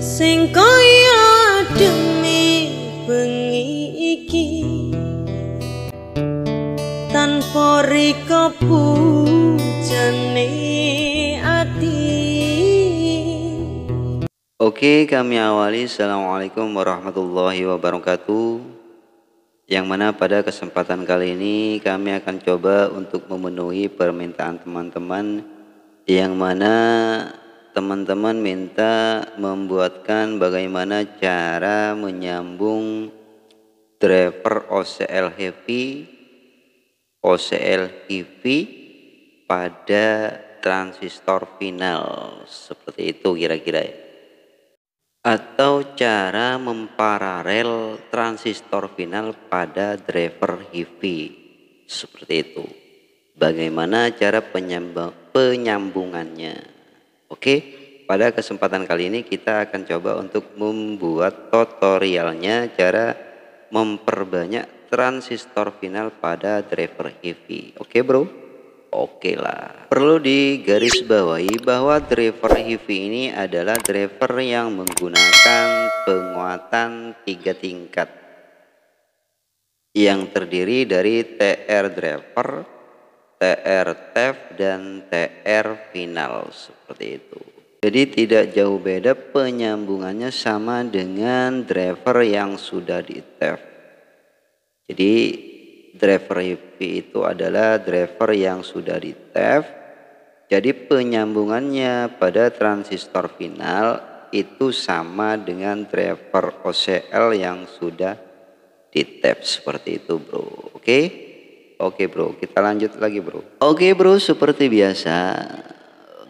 sing kaya Oke kami awali Assalamualaikum warahmatullahi wabarakatuh yang mana pada kesempatan kali ini kami akan coba untuk memenuhi permintaan teman-teman yang mana teman-teman minta membuatkan bagaimana cara menyambung driver OCL heavy OCL heavy pada transistor final seperti itu kira-kira ya atau cara memparalel transistor final pada driver HIFI seperti itu bagaimana cara penyambung, penyambungannya Oke, pada kesempatan kali ini kita akan coba untuk membuat tutorialnya cara memperbanyak transistor final pada driver EV. Oke bro? Oke lah. Perlu digarisbawahi bahwa driver EV ini adalah driver yang menggunakan penguatan tiga tingkat yang terdiri dari TR driver, TR TEF dan TR final seperti itu. Jadi tidak jauh beda penyambungannya sama dengan driver yang sudah di TEF. Jadi driver IP itu adalah driver yang sudah di TEF. Jadi penyambungannya pada transistor final itu sama dengan driver OCL yang sudah di TEF seperti itu bro. Oke. Okay? Oke bro, kita lanjut lagi bro. Oke bro, seperti biasa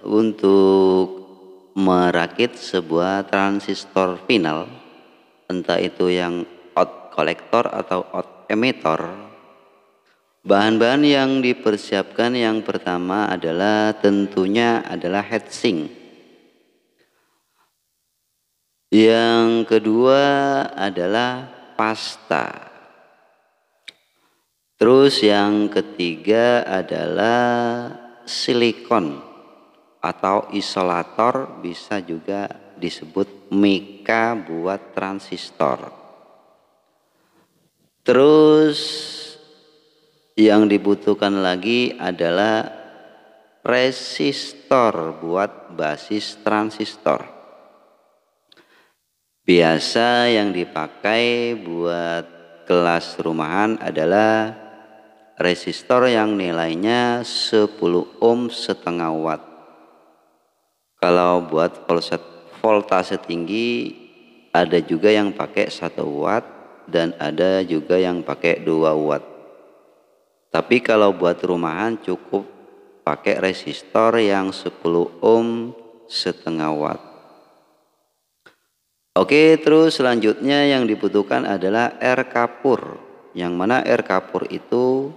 untuk merakit sebuah transistor final, entah itu yang out kolektor atau out emitor. Bahan-bahan yang dipersiapkan yang pertama adalah tentunya adalah heatsink. Yang kedua adalah pasta. Terus yang ketiga adalah silikon atau isolator bisa juga disebut mika buat transistor. Terus yang dibutuhkan lagi adalah resistor buat basis transistor. Biasa yang dipakai buat kelas rumahan adalah resistor yang nilainya 10 ohm setengah watt kalau buat volset, voltase tinggi ada juga yang pakai 1 watt dan ada juga yang pakai 2 watt tapi kalau buat rumahan cukup pakai resistor yang 10 ohm setengah watt Oke terus selanjutnya yang dibutuhkan adalah air kapur yang mana air kapur itu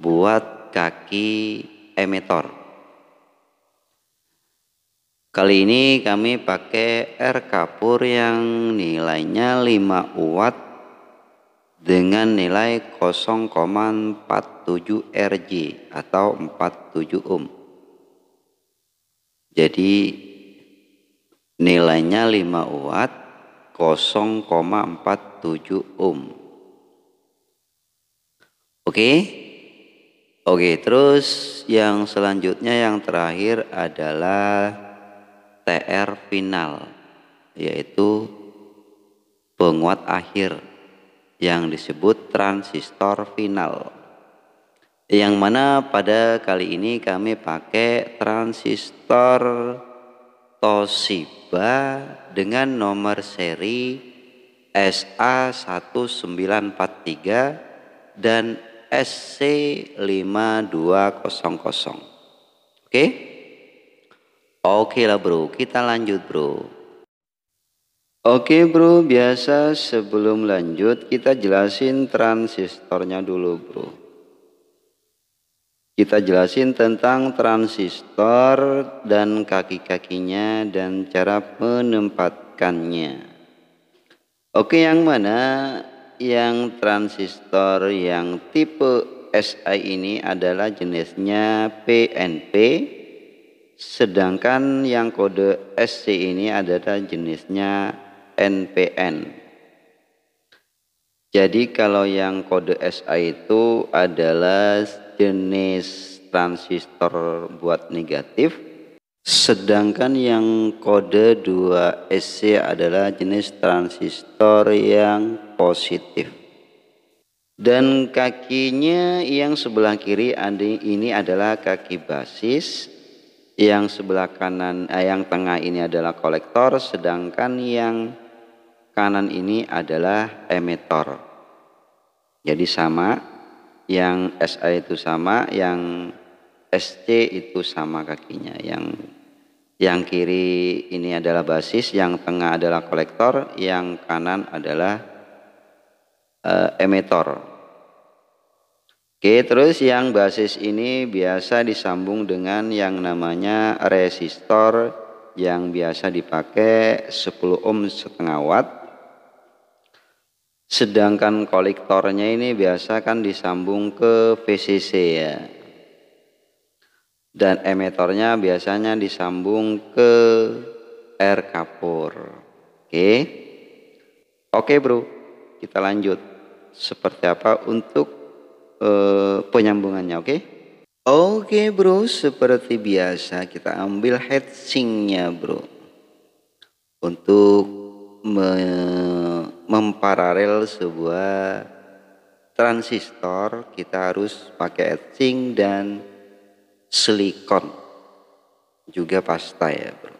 buat kaki emitor. Kali ini kami pakai R kapur yang nilainya 5 watt dengan nilai 0,47 RJ atau 47 ohm. Jadi nilainya 5 watt 0,47 ohm. Oke. Oke, terus yang selanjutnya yang terakhir adalah TR final yaitu penguat akhir yang disebut transistor final. Yang mana pada kali ini kami pakai transistor Toshiba dengan nomor seri SA1943 dan SC5200. Oke? Okay? Oke okay lah bro, kita lanjut bro. Oke okay bro, biasa sebelum lanjut kita jelasin transistornya dulu bro. Kita jelasin tentang transistor dan kaki-kakinya dan cara menempatkannya. Oke yang mana yang transistor yang tipe SI ini adalah jenisnya PNP sedangkan yang kode SC ini adalah jenisnya NPN. Jadi kalau yang kode SI itu adalah jenis transistor buat negatif Sedangkan yang kode 2SC adalah jenis transistor yang positif. Dan kakinya yang sebelah kiri ini adalah kaki basis, yang sebelah kanan eh, yang tengah ini adalah kolektor, sedangkan yang kanan ini adalah emitor. Jadi sama, yang SA itu sama, yang SC itu sama kakinya, yang yang kiri ini adalah basis, yang tengah adalah kolektor, yang kanan adalah uh, eh, emitor. Oke, terus yang basis ini biasa disambung dengan yang namanya resistor yang biasa dipakai 10 ohm setengah watt. Sedangkan kolektornya ini biasa kan disambung ke VCC ya dan emitornya biasanya disambung ke air kapur. Oke. Okay. Oke, okay, Bro. Kita lanjut. Seperti apa untuk uh, penyambungannya, oke? Okay? Oke, okay, Bro. Seperti biasa kita ambil headsinknya Bro. Untuk me memparalel sebuah transistor, kita harus pakai heading dan silikon juga pasta ya bro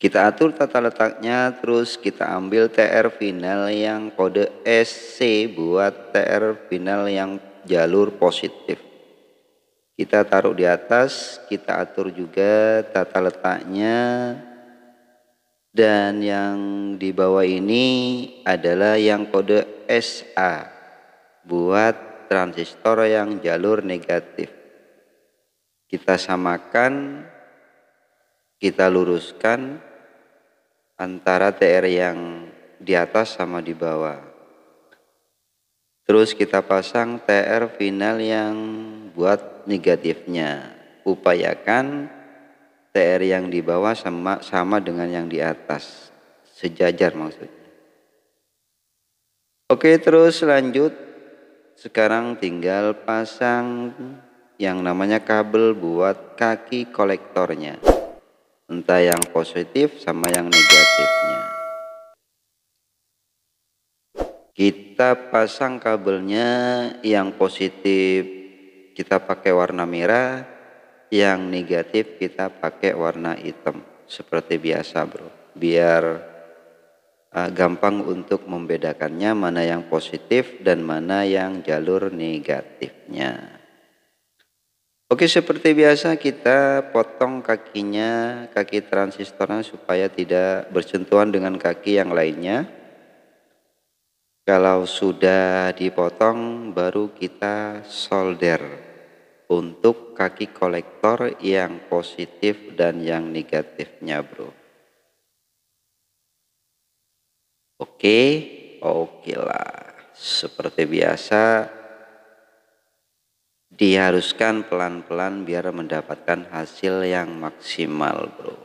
kita atur tata letaknya terus kita ambil TR final yang kode SC buat TR final yang jalur positif kita taruh di atas kita atur juga tata letaknya dan yang di bawah ini adalah yang kode SA buat transistor yang jalur negatif. Kita samakan, kita luruskan antara TR yang di atas sama di bawah. Terus kita pasang TR final yang buat negatifnya. Upayakan TR yang di bawah sama sama dengan yang di atas. Sejajar maksudnya. Oke, terus lanjut sekarang tinggal pasang yang namanya kabel buat kaki kolektornya. Entah yang positif sama yang negatifnya. Kita pasang kabelnya yang positif kita pakai warna merah, yang negatif kita pakai warna hitam seperti biasa, Bro. Biar uh, gampang untuk membedakannya mana yang positif dan mana yang jalur negatifnya. Oke, seperti biasa kita potong kakinya, kaki transistornya supaya tidak bersentuhan dengan kaki yang lainnya. Kalau sudah dipotong baru kita solder untuk kaki kolektor yang positif dan yang negatifnya, Bro. Oke, oke lah. Seperti biasa, diharuskan pelan-pelan biar mendapatkan hasil yang maksimal, bro.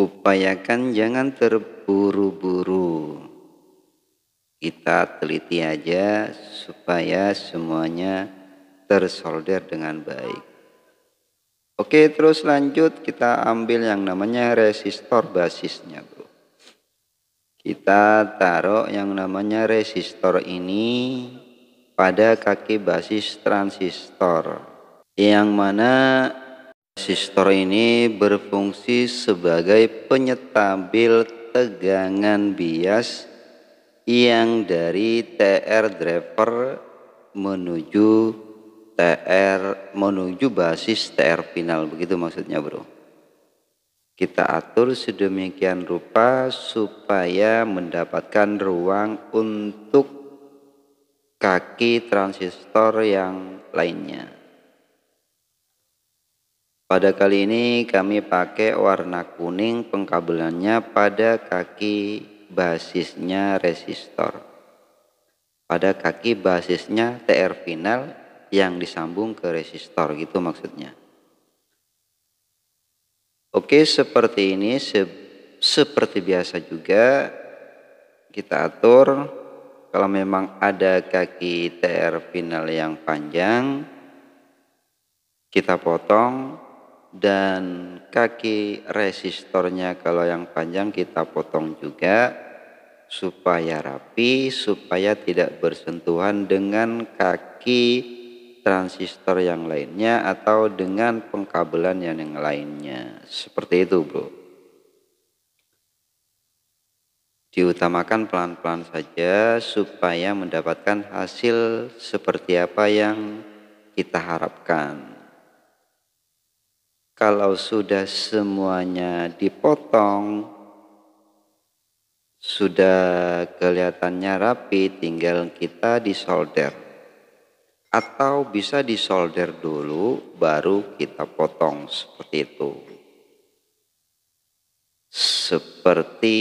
Upayakan jangan terburu-buru. Kita teliti aja supaya semuanya tersolder dengan baik. Oke, terus lanjut kita ambil yang namanya resistor basisnya, Bro. Kita taruh yang namanya resistor ini pada kaki basis transistor. Yang mana resistor ini berfungsi sebagai penyetabil tegangan bias yang dari TR driver menuju TR menuju basis TR final begitu maksudnya bro kita atur sedemikian rupa supaya mendapatkan ruang untuk kaki transistor yang lainnya pada kali ini kami pakai warna kuning pengkabelannya pada kaki basisnya resistor pada kaki basisnya TR final yang disambung ke resistor gitu maksudnya. Oke, seperti ini se seperti biasa juga kita atur kalau memang ada kaki TR final yang panjang kita potong dan kaki resistornya kalau yang panjang kita potong juga supaya rapi supaya tidak bersentuhan dengan kaki transistor yang lainnya atau dengan pengkabelan yang, lainnya. Seperti itu, Bro. Diutamakan pelan-pelan saja supaya mendapatkan hasil seperti apa yang kita harapkan. Kalau sudah semuanya dipotong, sudah kelihatannya rapi, tinggal kita disolder atau bisa disolder dulu baru kita potong seperti itu seperti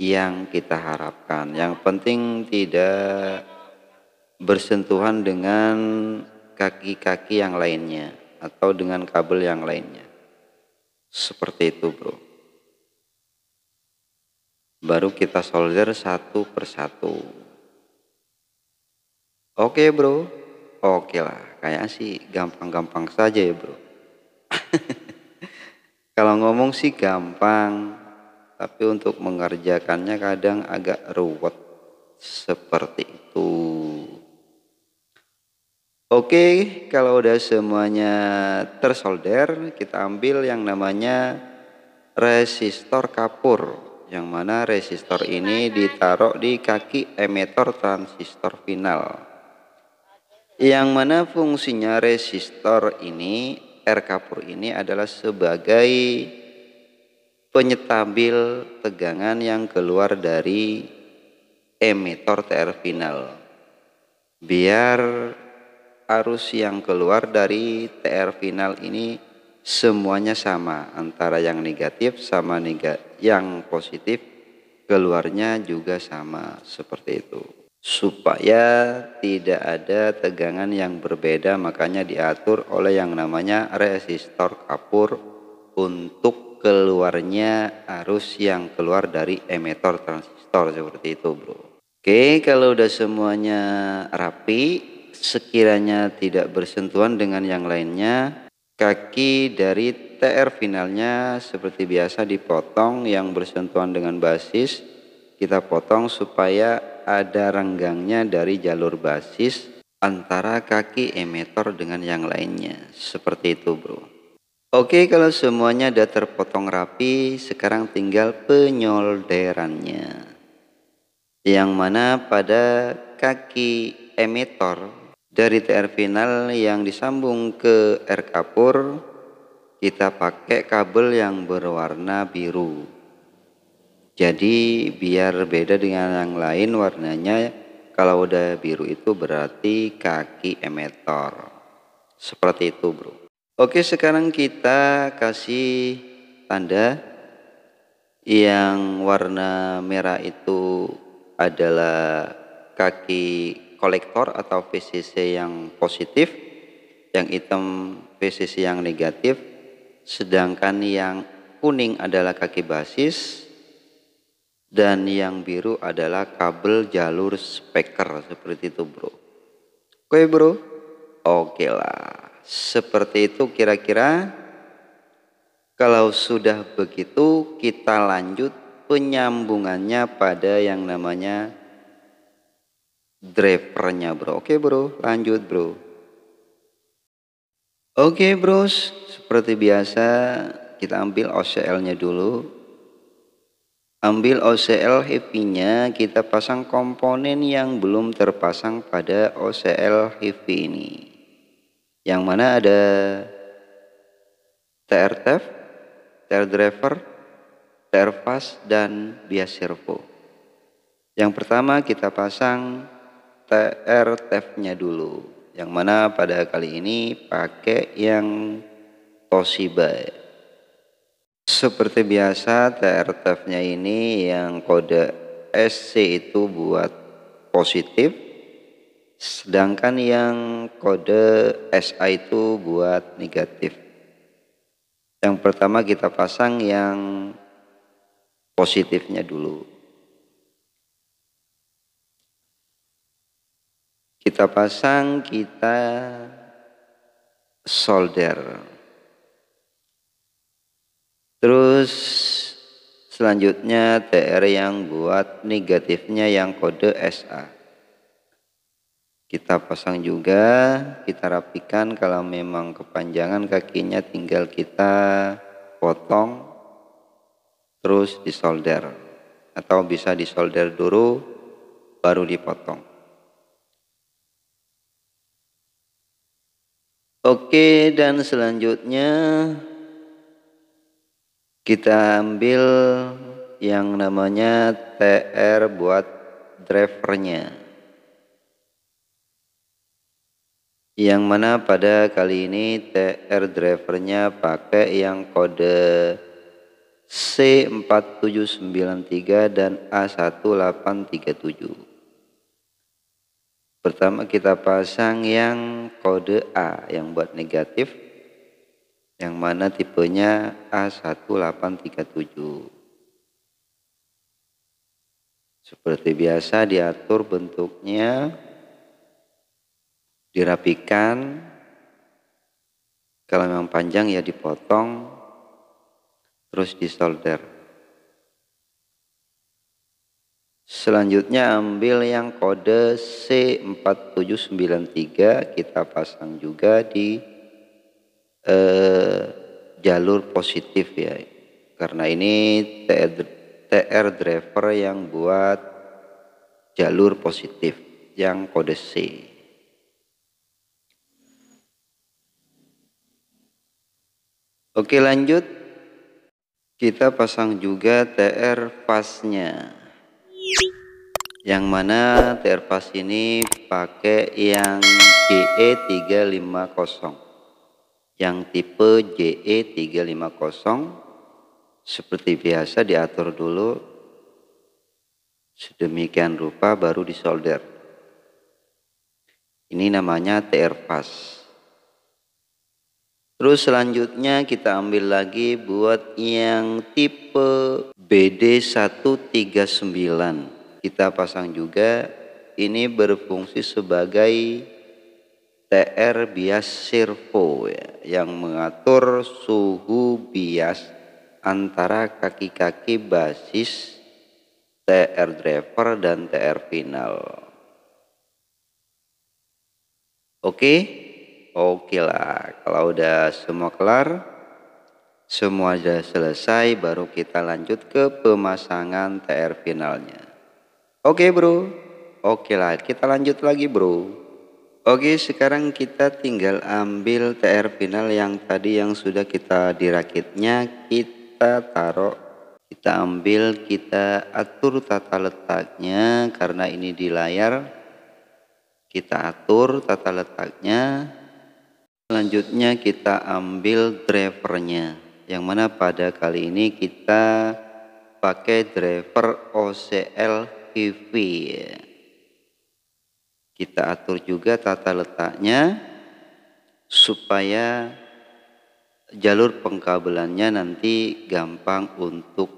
yang kita harapkan yang penting tidak bersentuhan dengan kaki-kaki yang lainnya atau dengan kabel yang lainnya seperti itu bro baru kita solder satu persatu oke bro oke lah kayak sih gampang-gampang saja ya bro kalau ngomong sih gampang tapi untuk mengerjakannya kadang agak ruwet seperti itu oke kalau udah semuanya tersolder kita ambil yang namanya resistor kapur yang mana resistor ini ditaruh di kaki emitor transistor final yang mana fungsinya resistor ini R kapur ini adalah sebagai penyetabil tegangan yang keluar dari emitor TR final biar arus yang keluar dari TR final ini semuanya sama antara yang negatif sama negatif yang positif keluarnya juga sama seperti itu supaya tidak ada tegangan yang berbeda makanya diatur oleh yang namanya resistor kapur untuk keluarnya arus yang keluar dari emitor transistor seperti itu bro oke kalau udah semuanya rapi sekiranya tidak bersentuhan dengan yang lainnya kaki dari TR finalnya seperti biasa dipotong yang bersentuhan dengan basis kita potong supaya ada renggangnya dari jalur basis antara kaki emitor dengan yang lainnya. Seperti itu, Bro. Oke, kalau semuanya sudah terpotong rapi, sekarang tinggal penyolderannya. Yang mana pada kaki emitor dari TR final yang disambung ke r kapur kita pakai kabel yang berwarna biru jadi biar beda dengan yang lain warnanya kalau udah biru itu berarti kaki emetor. Seperti itu, Bro. Oke, sekarang kita kasih tanda yang warna merah itu adalah kaki kolektor atau VCC yang positif, yang hitam VCC yang negatif, sedangkan yang kuning adalah kaki basis, dan yang biru adalah kabel jalur speaker seperti itu bro oke bro oke lah seperti itu kira-kira kalau sudah begitu kita lanjut penyambungannya pada yang namanya drivernya bro oke bro lanjut bro oke bros seperti biasa kita ambil OCL nya dulu Ambil OCL HIFI-nya, kita pasang komponen yang belum terpasang pada OCL HIFI ini. Yang mana ada TRTF, TR driver, TR fast dan bias servo. Yang pertama kita pasang TRTF-nya dulu. Yang mana pada kali ini pakai yang Toshiba. Seperti biasa TRTF-nya ini yang kode SC itu buat positif sedangkan yang kode SA itu buat negatif. Yang pertama kita pasang yang positifnya dulu. Kita pasang kita solder. Terus selanjutnya TR yang buat negatifnya yang kode SA. Kita pasang juga, kita rapikan kalau memang kepanjangan kakinya tinggal kita potong terus disolder atau bisa disolder dulu baru dipotong. Oke, dan selanjutnya kita ambil yang namanya TR buat drivernya yang mana pada kali ini TR drivernya pakai yang kode C4793 dan A1837 pertama kita pasang yang kode A yang buat negatif yang mana tipenya A1837. Seperti biasa diatur bentuknya, dirapikan, kalau memang panjang ya dipotong, terus disolder. Selanjutnya ambil yang kode C4793 kita pasang juga di Eh, jalur positif ya karena ini TR, TR driver yang buat jalur positif yang kode C oke lanjut kita pasang juga TR pasnya yang mana TR pas ini pakai yang GE350 yang tipe JE350 seperti biasa diatur dulu sedemikian rupa baru disolder. Ini namanya TR pass. Terus selanjutnya kita ambil lagi buat yang tipe BD139. Kita pasang juga ini berfungsi sebagai TR bias servo ya, yang mengatur suhu bias antara kaki-kaki basis TR driver dan TR final. Oke? Oke lah, kalau udah semua kelar, semua sudah selesai baru kita lanjut ke pemasangan TR finalnya. Oke, Bro. Oke lah, kita lanjut lagi, Bro. Oke, sekarang kita tinggal ambil TR final yang tadi yang sudah kita dirakitnya, kita taruh, kita ambil, kita atur tata letaknya karena ini di layar. Kita atur tata letaknya. Selanjutnya kita ambil drivernya. Yang mana pada kali ini kita pakai driver OCL HIVI. Kita atur juga tata letaknya supaya jalur pengkabelannya nanti gampang untuk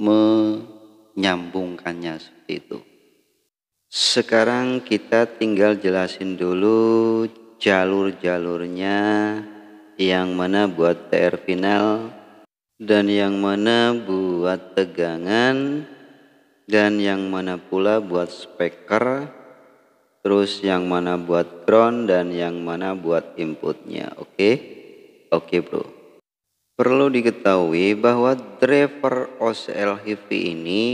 menyambungkannya seperti itu. Sekarang kita tinggal jelasin dulu jalur-jalurnya yang mana buat TR final dan yang mana buat tegangan dan yang mana pula buat speaker terus yang mana buat ground dan yang mana buat inputnya oke okay? oke okay, bro perlu diketahui bahwa driver OCL HIFI ini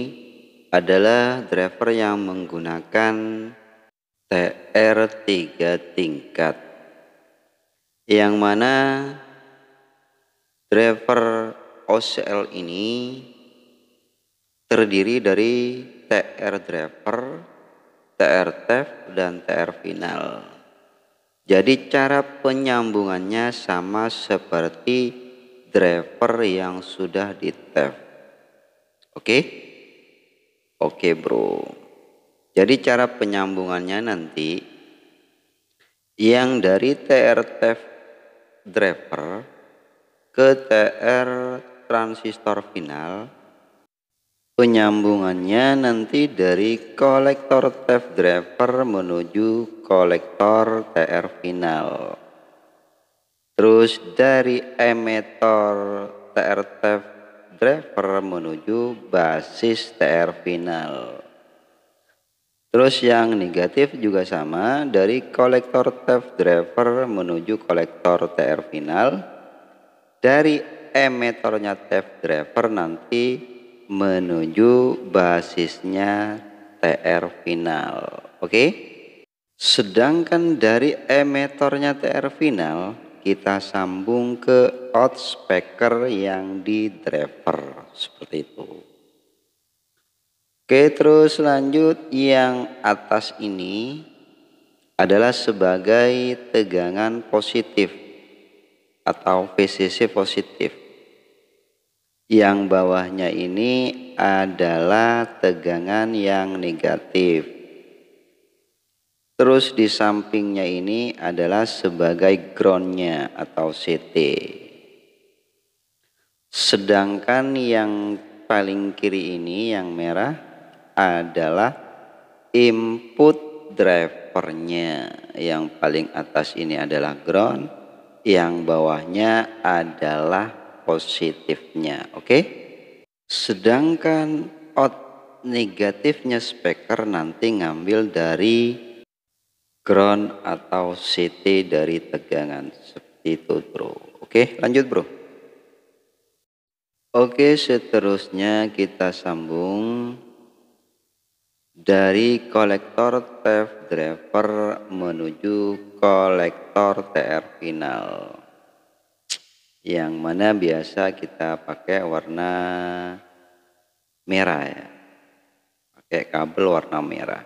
adalah driver yang menggunakan TR3 tingkat yang mana driver OCL ini terdiri dari TR driver TR dan TR final. Jadi cara penyambungannya sama seperti driver yang sudah di TEF. Oke? Oke bro. Jadi cara penyambungannya nanti yang dari TR driver ke TR transistor final penyambungannya nanti dari kolektor Tef driver menuju kolektor TR final terus dari emitor TR Tef driver menuju basis TR final terus yang negatif juga sama dari kolektor Tef driver menuju kolektor TR final dari emitornya Tef driver nanti menuju basisnya TR final. Oke. Okay? Sedangkan dari emetornya TR final kita sambung ke outspeaker yang di driver seperti itu. Oke, terus lanjut yang atas ini adalah sebagai tegangan positif atau VCC positif yang bawahnya ini adalah tegangan yang negatif. Terus di sampingnya ini adalah sebagai groundnya atau CT. Sedangkan yang paling kiri ini yang merah adalah input drivernya. Yang paling atas ini adalah ground, yang bawahnya adalah positifnya. Oke. Okay? Sedangkan out negatifnya speaker nanti ngambil dari ground atau CT dari tegangan seperti itu bro oke lanjut bro oke seterusnya kita sambung dari kolektor TF driver menuju kolektor TR final yang mana biasa kita pakai warna merah ya pakai kabel warna merah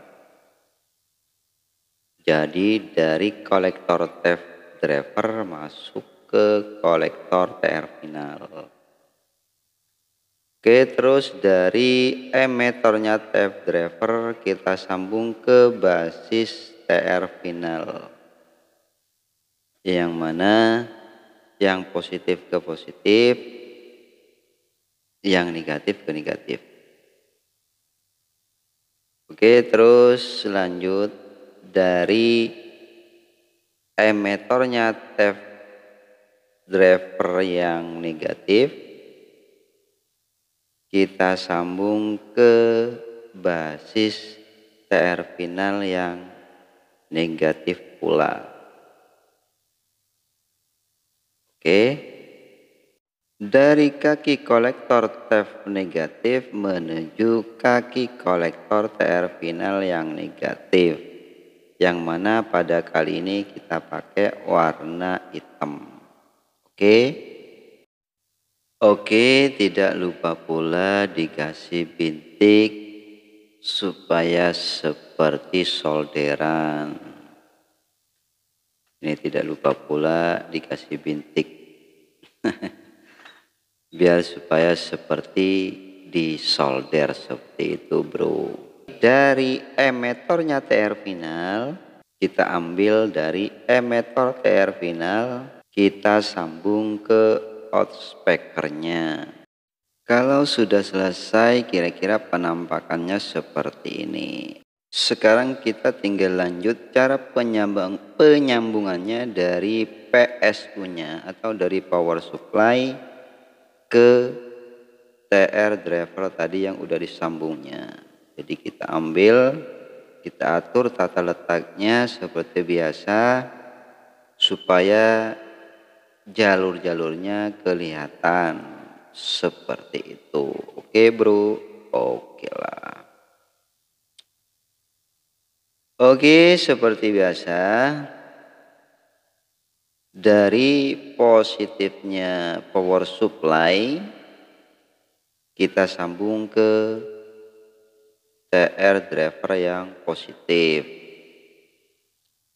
jadi dari kolektor TEF driver masuk ke kolektor TR final oke terus dari emeternya TEF driver kita sambung ke basis TR final yang mana yang positif ke positif, yang negatif ke negatif. Oke, terus lanjut dari emetornya TEF driver yang negatif kita sambung ke basis TR final yang negatif pula. Oke. Dari kaki kolektor TF negatif menuju kaki kolektor TR final yang negatif. Yang mana pada kali ini kita pakai warna hitam. Oke. Oke, tidak lupa pula dikasih bintik supaya seperti solderan. Ini tidak lupa pula dikasih bintik. Biar supaya seperti di solder seperti itu bro. Dari emetornya TR final, kita ambil dari emetor TR final, kita sambung ke outspeakernya. Kalau sudah selesai, kira-kira penampakannya seperti ini. Sekarang kita tinggal lanjut cara penyambung, penyambungannya dari PSU-nya atau dari power supply ke TR driver tadi yang udah disambungnya. Jadi kita ambil, kita atur tata letaknya seperti biasa supaya jalur-jalurnya kelihatan seperti itu. Oke, Bro. Oke, seperti biasa dari positifnya power supply kita sambung ke TR driver yang positif.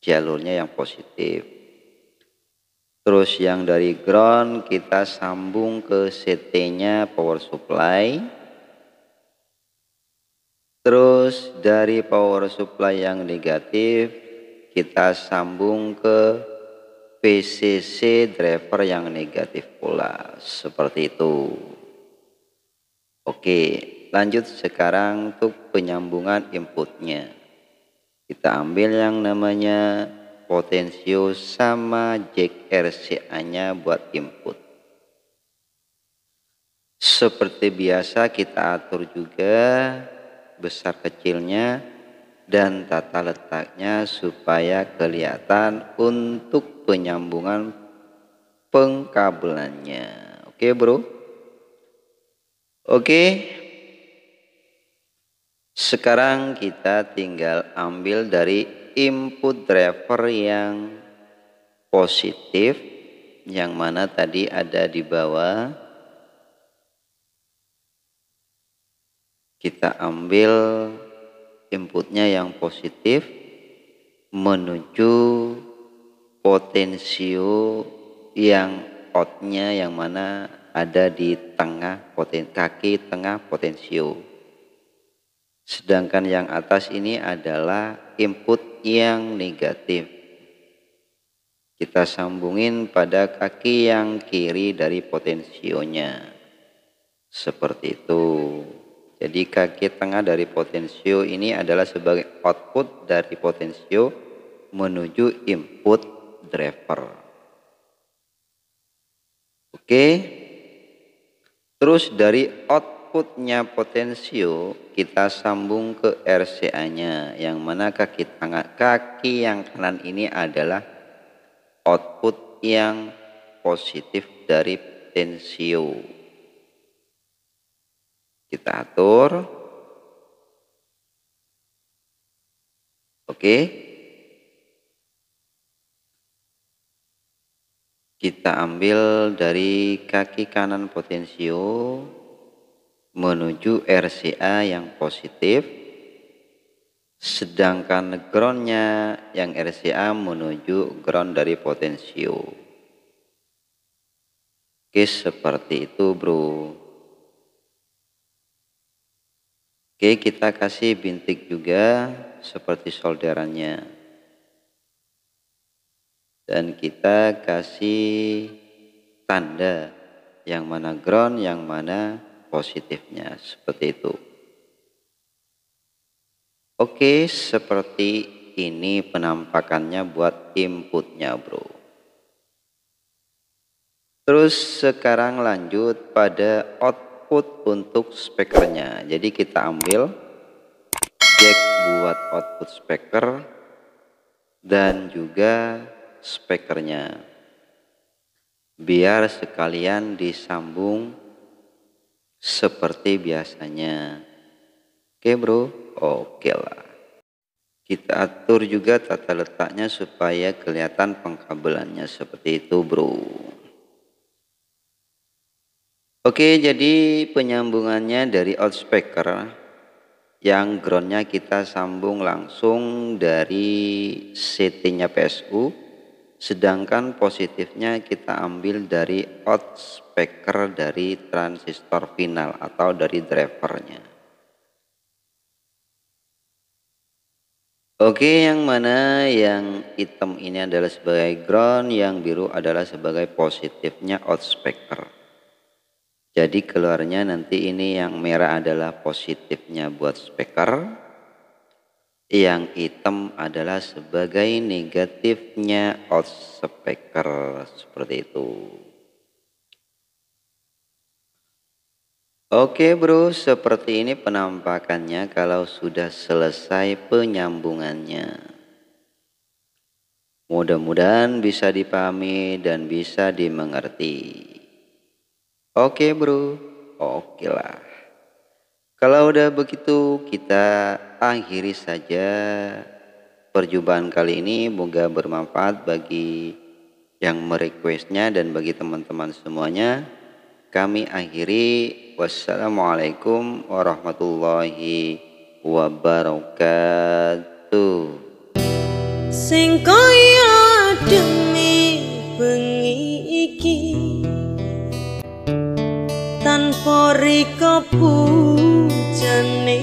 Jalurnya yang positif. Terus yang dari ground kita sambung ke CT-nya power supply Terus dari power supply yang negatif kita sambung ke VCC driver yang negatif pula seperti itu. Oke, lanjut sekarang untuk penyambungan inputnya. Kita ambil yang namanya potensio sama jack RCA-nya buat input. Seperti biasa kita atur juga besar kecilnya dan tata letaknya supaya kelihatan untuk penyambungan pengkabelannya. Oke, okay, Bro? Oke. Okay. Sekarang kita tinggal ambil dari input driver yang positif yang mana tadi ada di bawah kita ambil inputnya yang positif menuju potensio yang outnya yang mana ada di tengah poten, kaki tengah potensio sedangkan yang atas ini adalah input yang negatif kita sambungin pada kaki yang kiri dari potensionya seperti itu jadi kaki tengah dari potensio ini adalah sebagai output dari potensio menuju input driver. Oke. Terus dari outputnya potensio kita sambung ke RCA-nya yang mana kaki tengah kaki yang kanan ini adalah output yang positif dari potensio. Kita atur. Oke. Kita ambil dari kaki kanan potensio menuju RCA yang positif sedangkan groundnya yang RCA menuju ground dari potensio oke seperti itu bro Oke, kita kasih bintik juga seperti solderannya. Dan kita kasih tanda yang mana ground, yang mana positifnya, seperti itu. Oke, seperti ini penampakannya buat inputnya, bro. Terus sekarang lanjut pada output output untuk speakernya jadi kita ambil jack buat output speaker dan juga speakernya biar sekalian disambung seperti biasanya oke bro oke lah kita atur juga tata letaknya supaya kelihatan pengkabelannya seperti itu bro Oke, jadi penyambungannya dari outspeaker yang groundnya kita sambung langsung dari CT-nya PSU, sedangkan positifnya kita ambil dari outspeaker dari transistor final atau dari drivernya. Oke, yang mana yang hitam ini adalah sebagai ground, yang biru adalah sebagai positifnya outspeaker. Jadi keluarnya nanti ini yang merah adalah positifnya buat speaker. Yang hitam adalah sebagai negatifnya out speaker Seperti itu. Oke bro, seperti ini penampakannya kalau sudah selesai penyambungannya. Mudah-mudahan bisa dipahami dan bisa dimengerti. Oke bro, oke lah. Kalau udah begitu kita akhiri saja perjumpaan kali ini. Moga bermanfaat bagi yang merequestnya dan bagi teman-teman semuanya. Kami akhiri. Wassalamualaikum warahmatullahi wabarakatuh. Sing demi bengi mori kepujeni